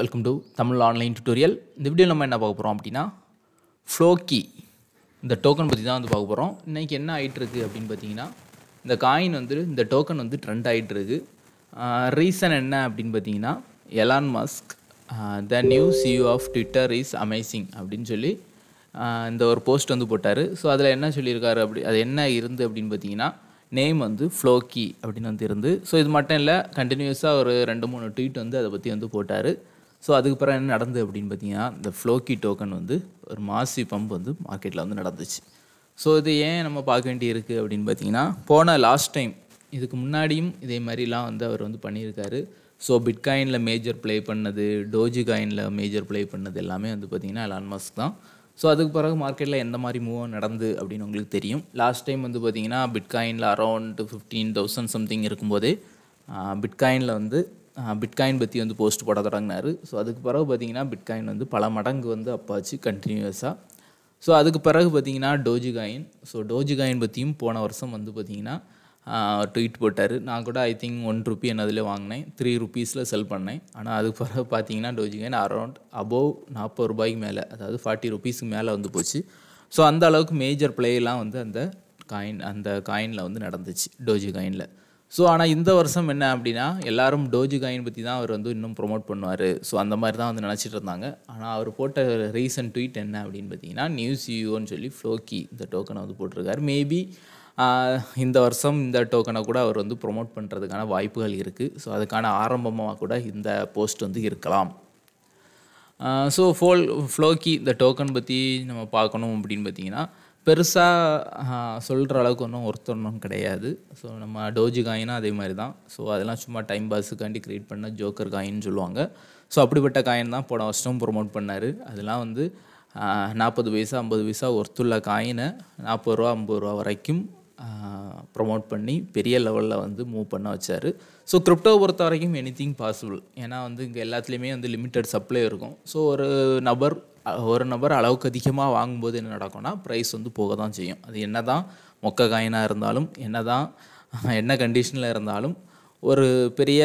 welcome to Tamil online tutorial இந்த video நம்ம என்ன பார்க்க போகிறோம் அப்படின்னா ஃப்ளோக்கி இந்த டோக்கன் பற்றி தான் வந்து பார்க்க போகிறோம் இன்றைக்கி என்ன ஆகிட்டு இருக்குது அப்படின்னு பார்த்தீங்கன்னா இந்த காயின் வந்து இந்த டோக்கன் வந்து ட்ரெண்ட் ஆகிட்டு இருக்கு ரீசன் என்ன அப்படின்னு பார்த்தீங்கன்னா Elon Musk the new CEO of Twitter is amazing அப்படின்னு சொல்லி இந்த ஒரு போஸ்ட் வந்து போட்டார் ஸோ அதில் என்ன சொல்லியிருக்காரு அப்படி அது என்ன இருந்து அப்படின்னு பார்த்தீங்கன்னா நேம் வந்து ஃப்ளோக்கி அப்படின்னு வந்து இருந்து ஸோ இது மட்டும் இல்லை கண்டினியூஸாக ஒரு ரெண்டு மூணு ட்வீட் வந்து அதை பற்றி வந்து போட்டார் ஸோ அதுக்கு பிறகு என்ன நடந்தது அப்படின்னு பார்த்தீங்கன்னா இந்த ஃப்ளோக்கி டோக்கன் வந்து ஒரு மாசி பம்ப் வந்து மார்க்கெட்டில் வந்து நடந்துச்சு ஸோ இது ஏன் நம்ம பார்க்க வேண்டி இருக்குது அப்படின்னு பார்த்தீங்கன்னா போன லாஸ்ட் டைம் இதுக்கு முன்னாடியும் இதே மாதிரிலாம் வந்து அவர் வந்து பண்ணியிருக்காரு ஸோ பிட்காயினில் மேஜர் ப்ளே பண்ணது டோஜி காயினில் மேஜர் ப்ளே பண்ணது எல்லாமே வந்து பார்த்திங்கன்னா எலான் மாஸ்க் தான் ஸோ அதுக்கு பிறகு மார்க்கெட்டில் எந்த மாதிரி மூவ் நடந்து அப்படின்னு உங்களுக்கு தெரியும் லாஸ்ட் டைம் வந்து பார்த்திங்கன்னா பிட்காயினில் அரௌண்ட் ஃபிஃப்டீன் தௌசண்ட் சம்திங் இருக்கும்போதே பிட்காயினில் வந்து பிட்காயின் பற்றி வந்து போஸ்ட் போட தொடங்கினார் ஸோ அதுக்கு பிறகு பார்த்தீங்கன்னா பிட்காயின் வந்து பல மடங்கு வந்து அப்பாச்சு கண்டினியூஸாக ஸோ அதுக்கு பிறகு பார்த்தீங்கன்னா Doge coin so Doge coin பற்றியும் போன வருஷம் வந்து பார்த்திங்கன்னா ட்வீட் போட்டார் நான் கூட ஐ திங்க் ஒன் ருப்பி என்னதில் வாங்கினேன் த்ரீ ருபீஸில் செல் பண்ணேன் ஆனால் அதுக்கு பிறகு பார்த்தீங்கன்னா காயின் அரௌண்ட் அபோவ் நாற்பது ரூபாய்க்கு மேலே அதாவது ஃபார்ட்டி ருபீஸ்க்கு மேலே வந்து போச்சு ஸோ அந்த அளவுக்கு மேஜர் பிளேயெல்லாம் வந்து அந்த காயின் அந்த காயினில் வந்து நடந்துச்சு டோஜி காயினில் ஸோ ஆனால் இந்த வருஷம் என்ன அப்படின்னா எல்லாரும் டோஜி காயின் பற்றி தான் அவர் வந்து இன்னும் ப்ரொமோட் பண்ணுவார் ஸோ அந்த மாதிரி தான் வந்து நினச்சிட்டு இருந்தாங்க ஆனால் அவர் போட்ட ரீசன்ட் ட்வீட் என்ன அப்படின்னு பார்த்தீங்கன்னா நியூஸ் யூன்னு சொல்லி ஃப்ளோக்கி இந்த டோக்கனை வந்து போட்டிருக்காரு மேபி இந்த வருஷம் இந்த டோக்கனை கூட அவர் வந்து ப்ரொமோட் பண்ணுறதுக்கான வாய்ப்புகள் இருக்குது ஸோ அதுக்கான ஆரம்பமாக கூட இந்த போஸ்ட் வந்து இருக்கலாம் ஸோ ஃபோல் ஃப்ளோக்கி இந்த டோக்கன் பற்றி நம்ம பார்க்கணும் அப்படின்னு பார்த்தீங்கன்னா பெருசாக சொல்கிற அளவுக்கு ஒன்றும் ஒர்த் ஒன்றும் கிடையாது ஸோ நம்ம டோஜி காயினும் அதே மாதிரி தான் ஸோ அதெல்லாம் சும்மா டைம் பாஸுக்காண்டி க்ரியேட் பண்ண ஜோக்கர் காயின்னு சொல்லுவாங்க ஸோ அப்படிப்பட்ட காயின் தான் போன வருஷம் ப்ரொமோட் பண்ணார் அதெல்லாம் வந்து நாற்பது பைசா ஐம்பது பைசா ஒர்த்துள்ள காயினை நாற்பது ரூபா ஐம்பது ரூபா வரைக்கும் ப்ரொமோட் பண்ணி பெரிய லெவலில் வந்து மூவ் பண்ண வச்சார் ஸோ கிரிப்டோ பொறுத்த வரைக்கும் எனி திங் பாசிபிள் ஏன்னா வந்து இங்கே எல்லாத்துலேயுமே வந்து லிமிட்டட் சப்ளை இருக்கும் ஸோ ஒரு நபர் ஒரு நபர் அளவுக்கு அதிகமாக வாங்கும்போது என்ன நடக்கும்னா ப்ரைஸ் வந்து போக தான் செய்யும் அது என்ன தான் மொக்க காயினாக இருந்தாலும் என்ன தான் என்ன கண்டிஷனில் இருந்தாலும் ஒரு பெரிய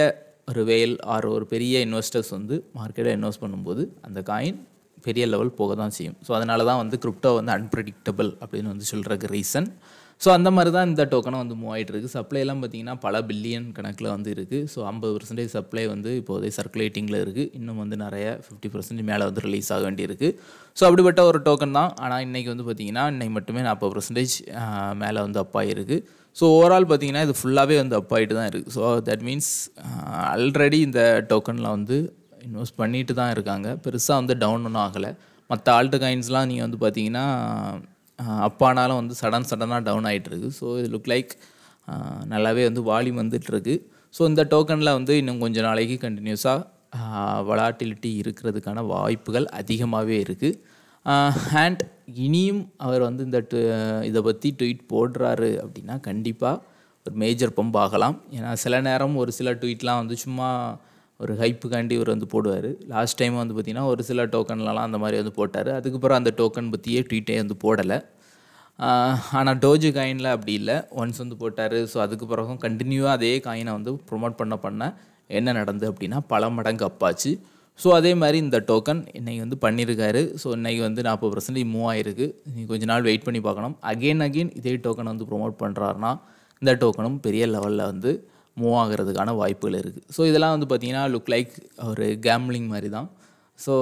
ஒரு வேல் ஆர் ஒரு பெரிய இன்வெஸ்டர்ஸ் வந்து மார்க்கெட்டை இன்வெஸ்ட் பண்ணும்போது அந்த காயின் பெரிய லெவல் போக தான் செய்யும் ஸோ அதனால தான் வந்து கிரிப்டோ வந்து அன்பிரடிக்டபிள் அப்படின்னு வந்து சொல்கிறதுக்கு ரீசன் ஸோ அந்த மாதிரி தான் இந்த டோக்கனை வந்து மூவ் ஆகிட்டு இருக்குது சப்ளைலாம் பார்த்திங்கன்னா பல பில்லியன் கணக்கில் வந்து இருக்குது ஸோ ஐம்பது பர்சன்டேஜ் சப்ளை வந்து இப்போதே சர்க்குலேட்டிங்கில் இருக்குது இன்னும் வந்து நிறைய ஃபிஃப்டி பர்சன்டேஜ் மேலே வந்து ரிலீஸ் ஆக வேண்டியிருக்கு ஸோ அப்படிப்பட்ட ஒரு டோக்கன் தான் ஆனால் இன்றைக்கி வந்து பார்த்திங்கன்னா இன்றைக்கி மட்டுமே நாற்பது பர்சன்டேஜ் மேலே வந்து அப் ஆகிருக்கு ஸோ ஓவரால் பார்த்திங்கன்னா இது ஃபுல்லாகவே வந்து அப் ஆகிட்டு தான் இருக்குது ஸோ தட் மீன்ஸ் ஆல்ரெடி இந்த டோக்கனில் வந்து இன்வெஸ்ட் பண்ணிட்டு தான் இருக்காங்க பெருசாக வந்து டவுன் ஒன்றும் ஆகலை மற்ற ஆல்ட்டு காயின்ஸ்லாம் நீங்கள் வந்து பார்த்தீங்கன்னா அப்பானாலும் வந்து சடன் சடனாக டவுன் ஆகிட்டுருக்கு ஸோ இது லுக் லைக் நல்லாவே வந்து வால்யூம் வந்துட்டுருக்கு ஸோ இந்த டோக்கனில் வந்து இன்னும் கொஞ்சம் நாளைக்கு கண்டினியூஸாக வலாட்டிலிட்டி இருக்கிறதுக்கான வாய்ப்புகள் அதிகமாகவே இருக்குது ஹேண்ட் இனியும் அவர் வந்து இந்த இதை பற்றி ட்வீட் போடுறாரு அப்படின்னா கண்டிப்பாக ஒரு மேஜர் பம்ப் ஆகலாம் ஏன்னா சில நேரம் ஒரு சில ட்வீட்லாம் வந்து சும்மா ஒரு ஹைப்புக்காண்டி இவர் வந்து போடுவார் லாஸ்ட் டைம் வந்து பார்த்திங்கன்னா ஒரு சில டோக்கன்லலாம் அந்த மாதிரி வந்து போட்டார் அதுக்கப்புறம் அந்த டோக்கன் பற்றியே ட்வீட்டே வந்து போடலை ஆனால் டோஜு காயினில் அப்படி இல்லை ஒன்ஸ் வந்து போட்டார் ஸோ அதுக்கு பிறகும் கண்டினியூவாக அதே காயினை வந்து ப்ரொமோட் பண்ண பண்ண என்ன நடந்து அப்படின்னா பல மடங்கு அப்பாச்சு ஸோ அதே மாதிரி இந்த டோக்கன் இன்றைக்கி வந்து பண்ணியிருக்காரு ஸோ இன்றைக்கி வந்து நாற்பது பர்சன்டேஜ் மூவ் ஆகிருக்கு நீ கொஞ்ச நாள் வெயிட் பண்ணி பார்க்கணும் அகெயின் அகெயின் இதே டோக்கன் வந்து ப்ரொமோட் பண்ணுறாருனா இந்த டோக்கனும் பெரிய லெவலில் வந்து மூவ் ஆகிறதுக்கான வாய்ப்புகள் இருக்குது ஸோ இதெல்லாம் வந்து பார்த்திங்கன்னா லுக் லைக் ஒரு கேம்லிங் மாதிரி தான் ஸோ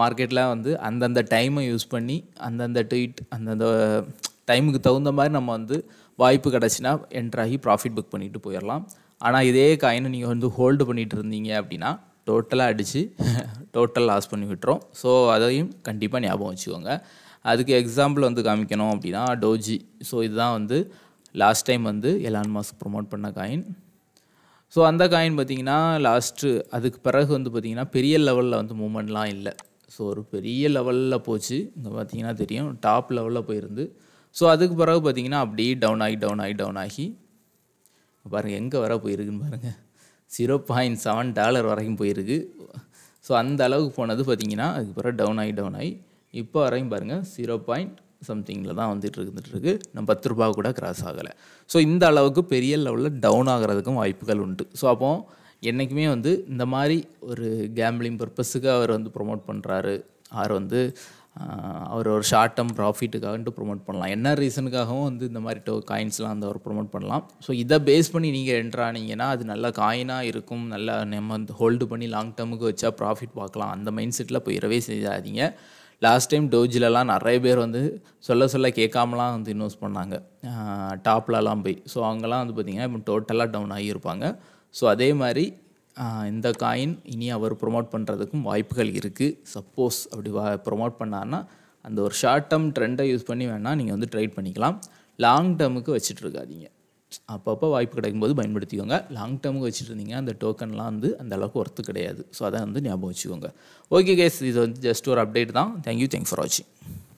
மார்க்கெட்டில் வந்து அந்தந்த டைமை யூஸ் பண்ணி அந்தந்த ட்வீட் அந்தந்த டைமுக்கு தகுந்த மாதிரி நம்ம வந்து வாய்ப்பு கிடச்சின்னா என்ட்ராகி ப்ராஃபிட் புக் பண்ணிட்டு போயிடலாம் ஆனால் இதே காயினை நீங்கள் வந்து ஹோல்டு பண்ணிகிட்டு இருந்தீங்க அப்படின்னா டோட்டலாக அடித்து டோட்டல் லாஸ் பண்ணி விட்டுரும் ஸோ அதையும் கண்டிப்பாக ஞாபகம் வச்சுக்கோங்க அதுக்கு எக்ஸாம்பிள் வந்து காமிக்கணும் அப்படின்னா டோஜி ஸோ இதுதான் வந்து லாஸ்ட் டைம் வந்து எலான் மாஸ்க் ப்ரொமோட் பண்ண காயின் ஸோ அந்த காயின் பார்த்தீங்கன்னா லாஸ்ட்டு அதுக்கு பிறகு வந்து பார்த்தீங்கன்னா பெரிய லெவலில் வந்து மூமெண்ட்லாம் இல்லை ஸோ ஒரு பெரிய லெவலில் போச்சு இங்கே பார்த்திங்கன்னா தெரியும் டாப் லெவலில் போயிருந்து ஸோ அதுக்கு பிறகு பார்த்திங்கன்னா அப்படியே டவுன் ஆகி டவுன் ஆகி டவுன் ஆகி பாருங்கள் எங்கே வர போயிருக்குன்னு பாருங்கள் ஜீரோ பாயிண்ட் செவன் டாலர் வரைக்கும் போயிருக்கு ஸோ அந்த அளவுக்கு போனது பார்த்திங்கன்னா அதுக்கு பிறகு டவுன் ஆகி டவுன் ஆகி இப்போ வரையும் பாருங்கள் ஜீரோ பாயிண்ட் சம்திங்கில் தான் வந்துட்டு இருந்துகிட்ருக்கு நம்ம பத்து ரூபா கூட கிராஸ் ஆகலை ஸோ இந்த அளவுக்கு பெரிய லெவலில் டவுன் ஆகிறதுக்கும் வாய்ப்புகள் உண்டு ஸோ அப்போது என்றைக்குமே வந்து இந்த மாதிரி ஒரு கேம்பிளிங் பர்பஸுக்கு அவர் வந்து ப்ரொமோட் பண்ணுறாரு ஆர் வந்து அவர் ஒரு ஷார்ட் டேர்ம் ப்ராஃபிட்டுக்காகன்ட்டு ப்ரொமோட் பண்ணலாம் என்ன ரீசனுக்காகவும் வந்து இந்த மாதிரி டோ காயின்ஸ்லாம் வந்து அவர் ப்ரொமோட் பண்ணலாம் ஸோ இதை பேஸ் பண்ணி நீங்கள் என்ட்ரானீங்கன்னா அது நல்ல காயினாக இருக்கும் நல்லா நம்ம வந்து ஹோல்டு பண்ணி லாங் டேர்முக்கு வச்சா ப்ராஃபிட் பார்க்கலாம் அந்த மைண்ட் செட்டில் போயிடவே செய்யாதீங்க லாஸ்ட் டைம் டோஜிலலாம் நிறைய பேர் வந்து சொல்ல சொல்ல கேட்காமலாம் வந்து இன்வெஸ்ட் பண்ணாங்க டாப்லலாம் போய் ஸோ அவங்கெல்லாம் வந்து பார்த்திங்கன்னா இப்போ டோட்டலாக டவுன் ஆகியிருப்பாங்க ஸோ அதே மாதிரி இந்த காயின் இனி அவர் ப்ரொமோட் பண்ணுறதுக்கும் வாய்ப்புகள் இருக்குது சப்போஸ் அப்படி வா ப்ரொமோட் பண்ணார்னா அந்த ஒரு ஷார்ட் டேர்ம் ட்ரெண்டை யூஸ் பண்ணி வேணால் நீங்கள் வந்து ட்ரைட் பண்ணிக்கலாம் லாங் டேர்முக்கு வச்சுட்ருக்காதீங்க அப்பப்போ வாய்ப்பு கிடைக்கும்போது பயன்படுத்திக்கோங்க லாங் டேர்முக்கு வச்சுருந்தீங்க அந்த டோக்கன்லாம் வந்து அந்த அளவுக்கு ஒர்த்து கிடையாது ஸோ அதை வந்து ஞாபகம் வச்சுக்கோங்க ஓகே கேஸ் இது வந்து ஜஸ்ட் ஒரு அப்டேட் தான் தேங்க்யூ தேங்க்ஸ் ஃபார் வாட்சிங்